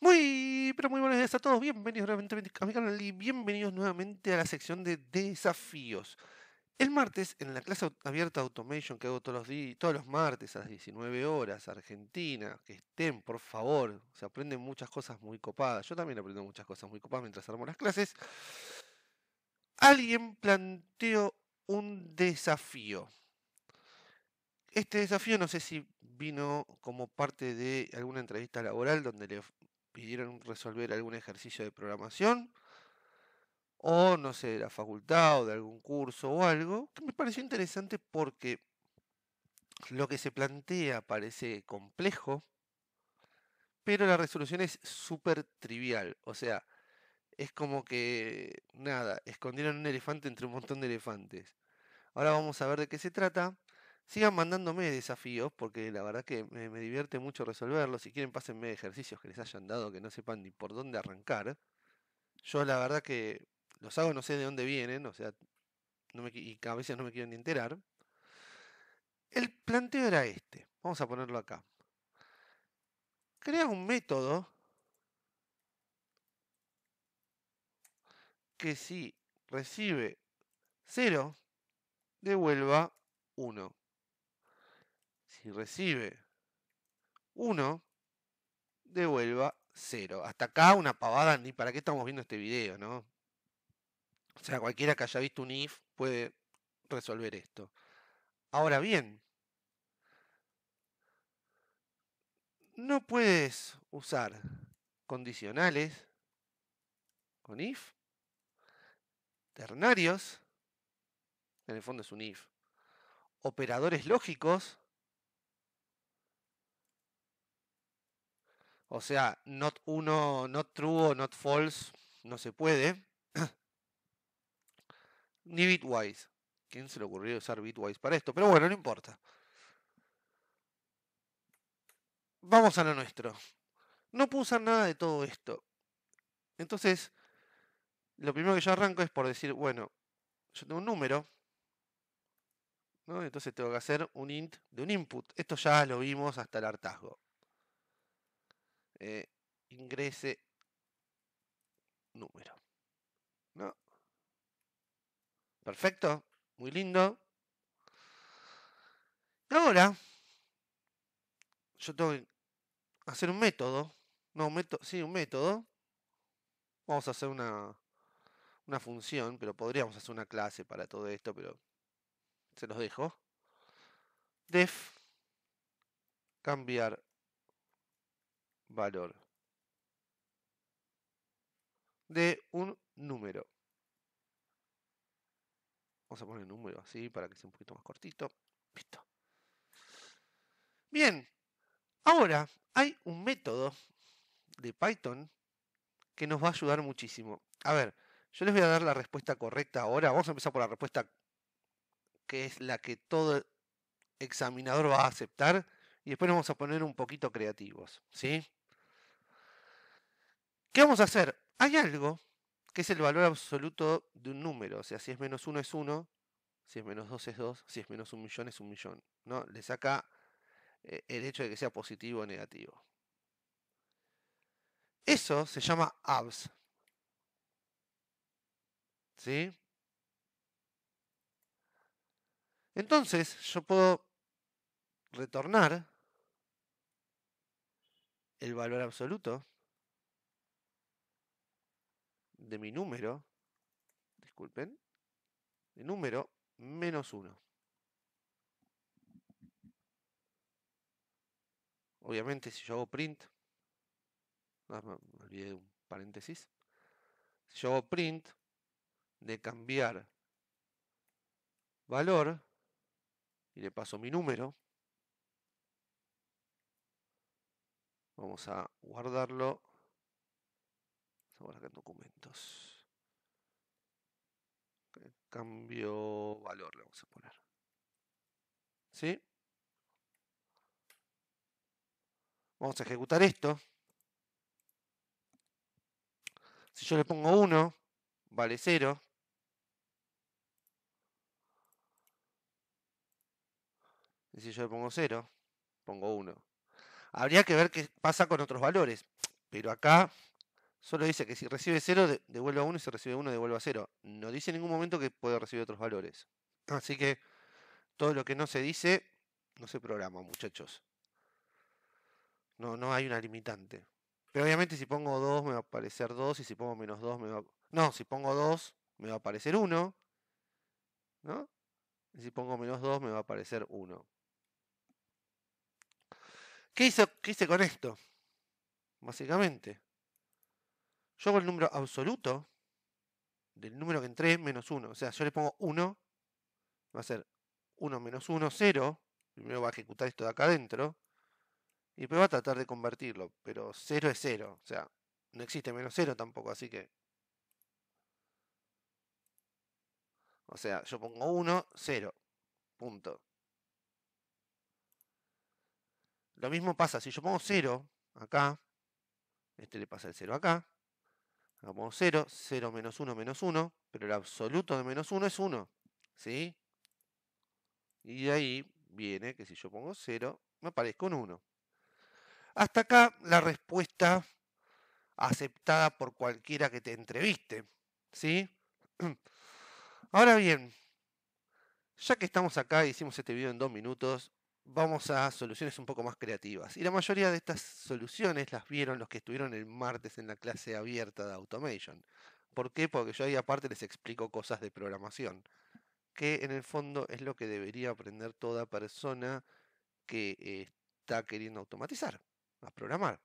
Muy, pero muy buenos días a todos. Bienvenidos nuevamente a mi canal y bienvenidos nuevamente a la sección de desafíos. El martes, en la clase abierta Automation que hago todos los, todos los martes a las 19 horas, Argentina, que estén, por favor. Se aprenden muchas cosas muy copadas. Yo también aprendo muchas cosas muy copadas mientras armo las clases. Alguien planteó un desafío. Este desafío no sé si vino como parte de alguna entrevista laboral donde le pidieron resolver algún ejercicio de programación, o no sé, de la facultad o de algún curso o algo, que me pareció interesante porque lo que se plantea parece complejo, pero la resolución es súper trivial, o sea, es como que, nada, escondieron un elefante entre un montón de elefantes. Ahora vamos a ver de qué se trata. Sigan mandándome desafíos porque la verdad que me, divierte mucho resolverlos. Si quieren, pásenme ejercicios que les hayan dado que no sepan ni por dónde arrancar. Yo la verdad que los hago, no sé de dónde vienen, o sea, no me, y a veces no me quiero ni enterar. El planteo era este. Vamos a ponerlo acá. Crea un método que si recibe 0, devuelva 1 si recibe 1, devuelva 0. Hasta acá una pavada, ni para qué estamos viendo este video, ¿no? O sea, cualquiera que haya visto un if puede resolver esto. Ahora bien, no puedes usar condicionales con if, ternarios, en el fondo es un if, operadores lógicos O sea, not 1, not true o not false no se puede. Ni bitwise. ¿Quién se le ocurrió usar bitwise para esto? Pero bueno, no importa. Vamos a lo nuestro. No puedo usar nada de todo esto. Entonces, lo primero que yo arranco es por decir, bueno, yo tengo un número. Entonces tengo que hacer un int de un input. Esto ya lo vimos hasta el hartazgo. Eh, ingrese número. Perfecto, muy lindo. Ahora, yo tengo que hacer un método. No, un método, sí, un método. Vamos a hacer una, una función, pero podríamos hacer una clase para todo esto, pero se los dejo. Def cambiar valor de un número. Vamos a poner el número así para que sea un poquito más cortito. Listo. Bien, ahora hay un método de Python que nos va a ayudar muchísimo. A ver, yo les voy a dar la respuesta correcta ahora. Vamos a empezar por la respuesta que es la que todo examinador va a aceptar. Y después nos vamos a poner un poquito creativos. ¿Sí? ¿Qué vamos a hacer? Hay algo que es el valor absoluto de un número. O sea, si es menos 1 es 1, si es menos 2 es 2, si es menos un millón es un millón. ¿no? Le saca eh, el hecho de que sea positivo o negativo. Eso se llama abs. ¿Sí? Entonces, yo puedo retornar el valor absoluto de mi número, disculpen, de número menos 1. Obviamente si yo hago print, ah, me olvidé de un paréntesis, si yo hago print de cambiar valor y le paso mi número, vamos a guardarlo en documentos. Eh, cambio valor le vamos a poner. ¿Sí? Vamos a ejecutar esto. Si yo le pongo 1, vale 0. Y si yo le pongo 0, pongo 1. Habría que ver qué pasa con otros valores. Pero acá Solo dice que si recibe 0, devuelva 1 y si recibe 1, devuelva 0. No dice en ningún momento que puede recibir otros valores. Así que todo lo que no se dice, no se programa, muchachos. No, hay una limitante. Pero obviamente si pongo 2 me va a aparecer 2 y si pongo menos 2 me va a... No, si pongo 2 me va a aparecer 1. ¿No? Y si pongo menos 2 me va a aparecer 1. ¿Qué, ¿Qué hice con esto? Básicamente. Yo hago el número absoluto del número que entré menos 1. O sea, yo le pongo 1, va a ser 1 menos 1, 0. Primero va a ejecutar esto de acá adentro. Y después va a tratar de convertirlo. Pero 0 es 0. O sea, no existe menos 0 tampoco, así que... O sea, yo pongo 1, 0. Punto. Lo mismo pasa, si yo pongo 0 acá, este le pasa el 0 acá, pongo 0, 0 menos 1 menos 1, pero el absoluto de menos 1 es 1. ¿Sí? Y de ahí viene que si yo pongo 0, me aparezco un 1. Hasta acá la respuesta aceptada por cualquiera que te entreviste. ¿Sí? Ahora bien, ya que estamos acá y hicimos este video en dos minutos, vamos a soluciones un poco más creativas. Y la mayoría de estas soluciones las vieron los que estuvieron el martes en la clase abierta de Automation. ¿Por qué? Porque yo ahí aparte les explico cosas de programación, que en el fondo es lo que debería aprender toda persona que eh, está queriendo automatizar, a programar.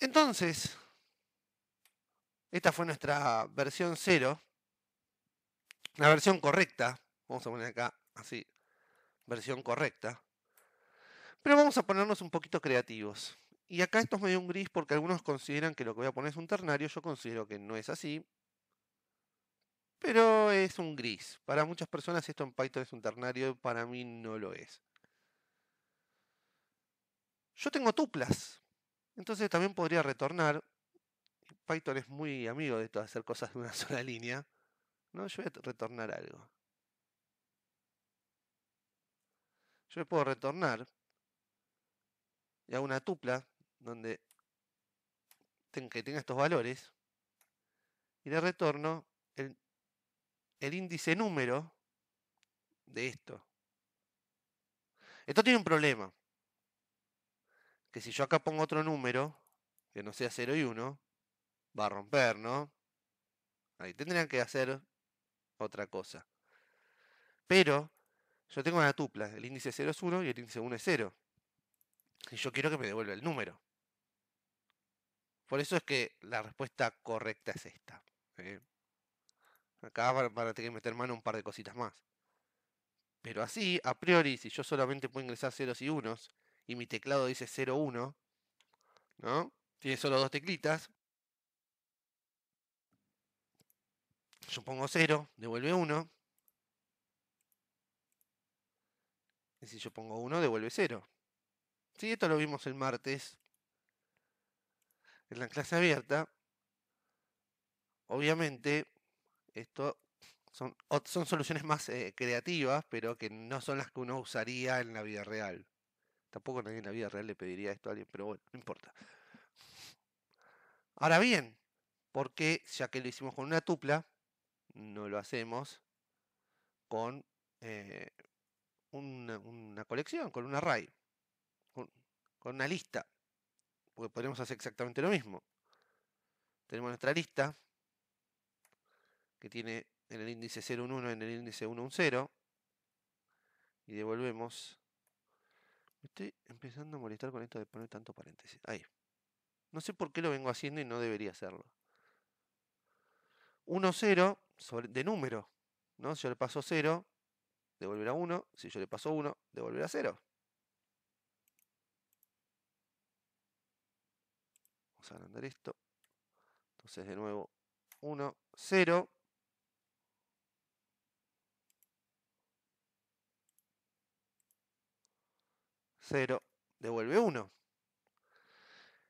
Entonces, esta fue nuestra versión cero, la versión correcta Vamos a poner acá así, versión correcta. Pero vamos a ponernos un poquito creativos. Y acá esto es medio un gris porque algunos consideran que lo que voy a poner es un ternario. Yo considero que no es así. Pero es un gris. Para muchas personas esto en Python es un ternario, para mí no lo es. Yo tengo tuplas. Entonces también podría retornar. Python es muy amigo de esto, hacer cosas de una sola línea. ¿no? Yo voy a retornar algo. Yo le puedo retornar y hago una tupla donde que tenga estos valores y le retorno el, el índice número de esto. Esto tiene un problema. Que si yo acá pongo otro número, que no sea 0 y 1, va a romper, ¿no? Ahí tendrían que hacer otra cosa. Pero yo tengo una tupla, el índice 0 es 1 y el índice 1 es 0. Y yo quiero que me devuelva el número. Por eso es que la respuesta correcta es esta. ¿eh? Acá van a tener que meter mano un par de cositas más. Pero así, a priori, si yo solamente puedo ingresar ceros y unos, y mi teclado dice 1, ¿no? Tiene solo dos teclitas. Yo pongo 0, devuelve 1. si yo pongo 1, devuelve 0. Sí, esto lo vimos el martes en la clase abierta. Obviamente, esto son, son soluciones más eh, creativas, pero que no son las que uno usaría en la vida real. Tampoco nadie en la vida real le pediría esto a alguien, pero bueno, no importa. Ahora bien, porque ya que lo hicimos con una tupla, no lo hacemos con eh, una, colección, con un array, con, una lista, porque podríamos hacer exactamente lo mismo. Tenemos nuestra lista, que tiene en el índice 0, 1 en el índice 0 y devolvemos. Me estoy empezando a molestar con esto de poner tanto paréntesis. Ahí. No sé por qué lo vengo haciendo y no debería hacerlo. 1, 0 de número. ¿no? Yo le paso 0 a 1. Si yo le paso 1, a 0. Vamos a agrandar esto. Entonces de nuevo 1, 0. 0, devuelve 1.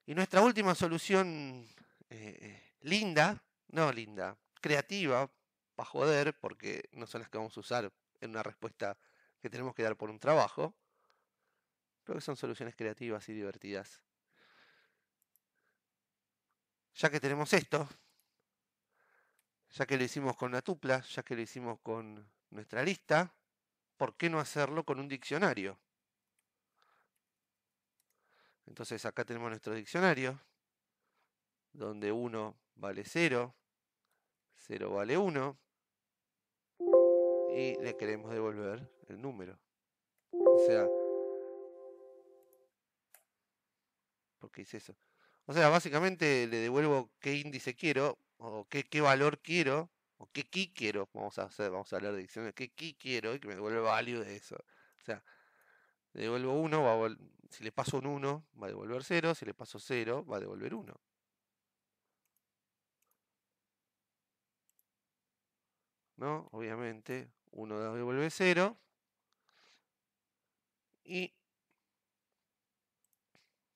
Y nuestra última solución eh, eh, linda, no linda, creativa, para joder, porque no son las que vamos a usar una respuesta que tenemos que dar por un trabajo, Creo que son soluciones creativas y divertidas. Ya que tenemos esto, ya que lo hicimos con la tupla, ya que lo hicimos con nuestra lista, ¿por qué no hacerlo con un diccionario? Entonces acá tenemos nuestro diccionario, donde 1 vale 0, 0 vale 1, y le queremos devolver el número. O sea, porque hice eso? O sea, básicamente le devuelvo qué índice quiero, o qué, valor quiero, o qué key quiero. Vamos a hacer, vamos a hablar de dicciones, qué key quiero y que me devuelva value de eso. O sea, le devuelvo 1, si le paso un 1, va a devolver 0, si le paso 0, va a devolver 1. ¿No? Obviamente, 1 devuelve 0. Y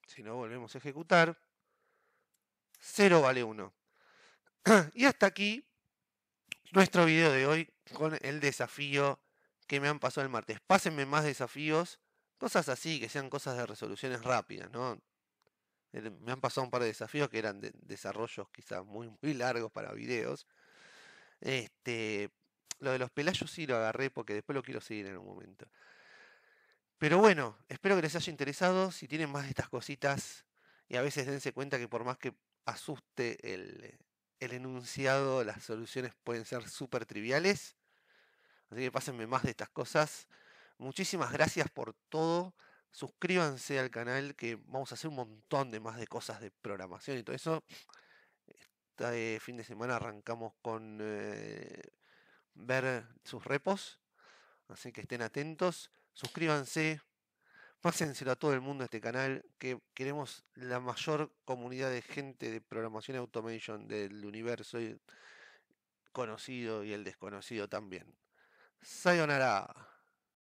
si no volvemos a ejecutar, 0 vale 1. y hasta aquí nuestro video de hoy con el desafío que me han pasado el martes. Pásenme más desafíos, cosas así, que sean cosas de resoluciones rápidas, ¿no? Eh, me han pasado un par de desafíos que eran desarrollos quizás muy, muy largos para videos. Este, lo de los pelayos sí lo agarré porque después lo quiero seguir en un momento. Pero bueno, espero que les haya interesado. Si tienen más de estas cositas, y a veces dense cuenta que por más que asuste eh, el, enunciado, las soluciones pueden ser súper triviales. Así que pásenme más de estas cosas. Muchísimas gracias por todo. Suscríbanse al canal que vamos a hacer un montón de más de cosas de programación y todo eso. Este fin de semana arrancamos con eh, ver sus repos. Así que estén atentos, suscríbanse, pásenselo a todo el mundo a este canal, que queremos la mayor comunidad de gente de programación y automation del universo conocido y el desconocido también. Sayonara.